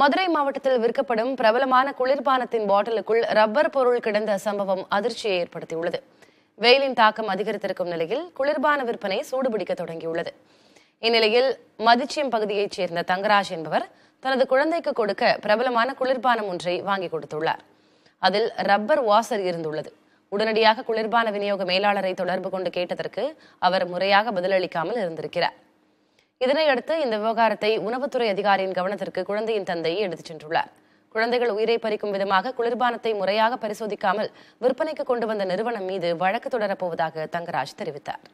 மதுரை மாவட்டத்தில் விற்கப்படும் பிரபலமான குளிர்பானத்தின் பாட்டிலுக்குள் ரப்பர் பொருள் கிடந்த சம்பவம் அதிர்ச்சியை ஏற்படுத்தியுள்ளது வெயிலின் தாக்கம் அதிகரித்திருக்கும் நிலையில் குளிர்பான விற்பனை சூடுபிடிக்க தொடங்கியுள்ளது இந்நிலையில் மதிச்சியம் பகுதியைச் சேர்ந்த தங்கராஜ் என்பவர் தனது குழந்தைக்கு கொடுக்க பிரபலமான குளிர்பானம் ஒன்றை வாங்கி கொடுத்துள்ளார் அதில் ரப்பர் வாசர் இருந்துள்ளது உடனடியாக குளிர்பான விநியோக மேலாளரை தொடர்பு கொண்டு கேட்டதற்கு அவர் முறையாக பதிலளிக்காமல் இருந்திருக்கிறார் இதனையடுத்து இந்த விவகாரத்தை உணவுத்துறை அதிகாரியின் கவனத்திற்கு குழந்தையின் தந்தை எடுத்து சென்றுள்ளார் குழந்தைகள் உயிரை பறிக்கும் விதமாக குளிர்பானத்தை முறையாக பரிசோதிக்காமல் விற்பனைக்கு கொண்டு வந்த நிறுவனம் மீது வழக்கு தொடரப்போவதாக தங்கராஜ் தெரிவித்தார்